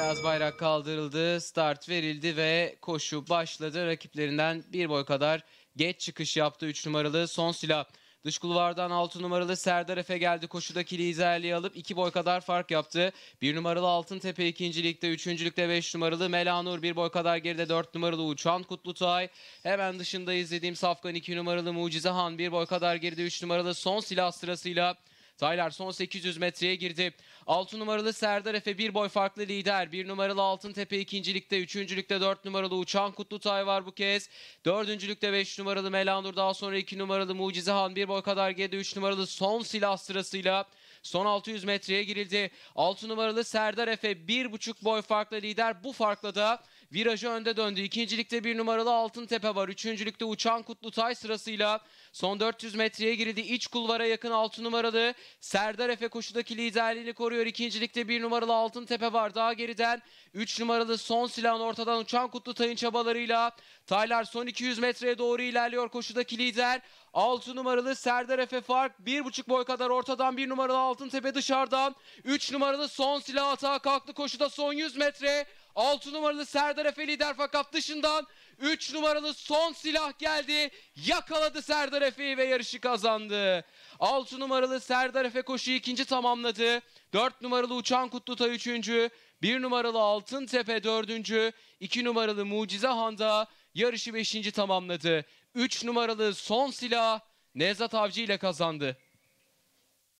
Beyaz bayrak kaldırıldı, start verildi ve koşu başladı. Rakiplerinden bir boy kadar geç çıkış yaptı 3 numaralı son silah. Dış kulvardan 6 numaralı Serdar Efe geldi. Koşudaki liderliği alıp 2 boy kadar fark yaptı. 1 numaralı altın tepe ikincilikte, üçüncülükte 5 numaralı Melanur 1 boy kadar geride 4 numaralı Uçan Kutlu Kutlutay. Hemen dışında izlediğim Safkan 2 numaralı Mucize Han 1 boy kadar geride 3 numaralı son silah sırasıyla Taylar son 800 metreye girdi. 6 numaralı Serdar Efe bir boy farklı lider. 1 numaralı Altıntepe ikincilikte, üçüncülükte 4 numaralı Uçan Kutlu Tay var bu kez. Dördüncülükte 5 numaralı Melanur daha sonra 2 numaralı Mucize Han bir boy kadar geride 3 numaralı son silah sırasıyla Son 600 metreye girildi. 6 numaralı Serdar Efe 1,5 boy farklı lider. Bu farkla da Virajı önde döndü. İkincilikte bir numaralı altın tepe var. Üçüncülükte Uçan kutlu tay sırasıyla son 400 metreye girdi. İç kulvara yakın altı numaralı Serdar Efe koşudaki liderliğini koruyor. İkincilikte bir numaralı altın tepe var. Daha geriden 3 numaralı son silahın ortadan Uçan kutlu tayın çabalarıyla Taylar son 200 metreye doğru ilerliyor. Koşudaki lider 6 numaralı Serdar Efe Fark 1.5 boy kadar ortadan 1 numaralı altın tepe dışarıdan 3 numaralı son silah atağa kalktı koşuda son 100 metre 6 numaralı Serdar Efe lider fakat dışından 3 numaralı son silah geldi. Yakaladı Serdar Efe'yi ve yarışı kazandı. 6 numaralı Serdar Efe koşuyu ikinci tamamladı. 4 numaralı Uçan Kutlutay üçüncü. 1 numaralı Altın Tepe dördüncü. 2 numaralı Mucize Handa yarışı beşinci tamamladı. 3 numaralı son silah Nevzat Avcı ile kazandı.